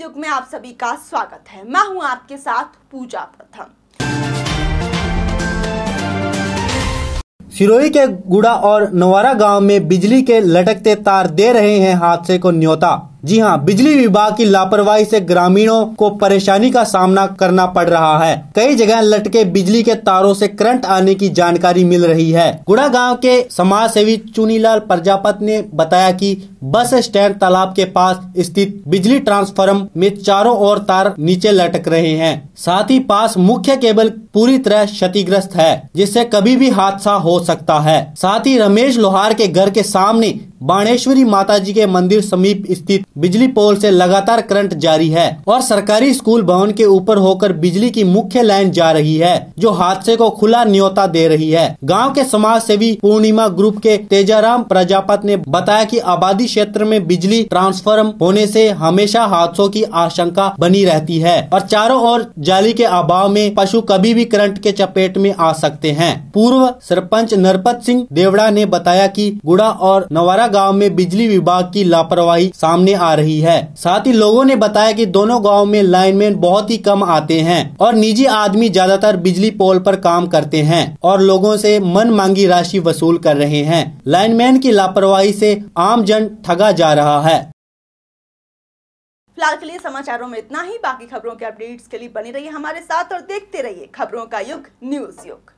युग में आप सभी का स्वागत है मैं हूं आपके साथ पूजा प्रथम सिरोही के गुड़ा और नवारा गांव में बिजली के लटकते तार दे रहे हैं हादसे को न्योता जी हाँ बिजली विभाग की लापरवाही से ग्रामीणों को परेशानी का सामना करना पड़ रहा है कई जगह लटके बिजली के तारों से करंट आने की जानकारी मिल रही है गुड़ा गांव के समाज सेवी चुनीलाल प्रजापत ने बताया कि बस स्टैंड तालाब के पास स्थित बिजली ट्रांसफार्म में चारों ओर तार नीचे लटक रहे हैं साथ ही पास मुख्य केबल पूरी तरह क्षतिग्रस्त है जिससे कभी भी हादसा हो सकता है साथ ही रमेश लोहार के घर के सामने बाणेश्वरी माता जी के मंदिर समीप स्थित बिजली पोल से लगातार करंट जारी है और सरकारी स्कूल भवन के ऊपर होकर बिजली की मुख्य लाइन जा रही है जो हादसे को खुला न्योता दे रही है गांव के समाज सेवी पूर्णिमा ग्रुप के तेजाराम प्रजापत ने बताया कि आबादी क्षेत्र में बिजली ट्रांसफॉर्म होने से हमेशा हादसों की आशंका बनी रहती है और चारों ओर जाली के अभाव में पशु कभी भी करंट के चपेट में आ सकते हैं पूर्व सरपंच नरपत सिंह देवड़ा ने बताया कि गुड़ा और नवारा गांव में बिजली विभाग की लापरवाही सामने आ आ रही है साथ ही लोगों ने बताया कि दोनों गाँव में लाइनमैन बहुत ही कम आते हैं और निजी आदमी ज्यादातर बिजली पोल पर काम करते हैं और लोगों से मन मांगी राशि वसूल कर रहे हैं लाइनमैन की लापरवाही से आम जन ठगा जा रहा है फिलहाल के लिए समाचारों में इतना ही बाकी खबरों के अपडेट्स के लिए बने रहिए हमारे साथ और देखते रहिए खबरों का युग न्यूज युग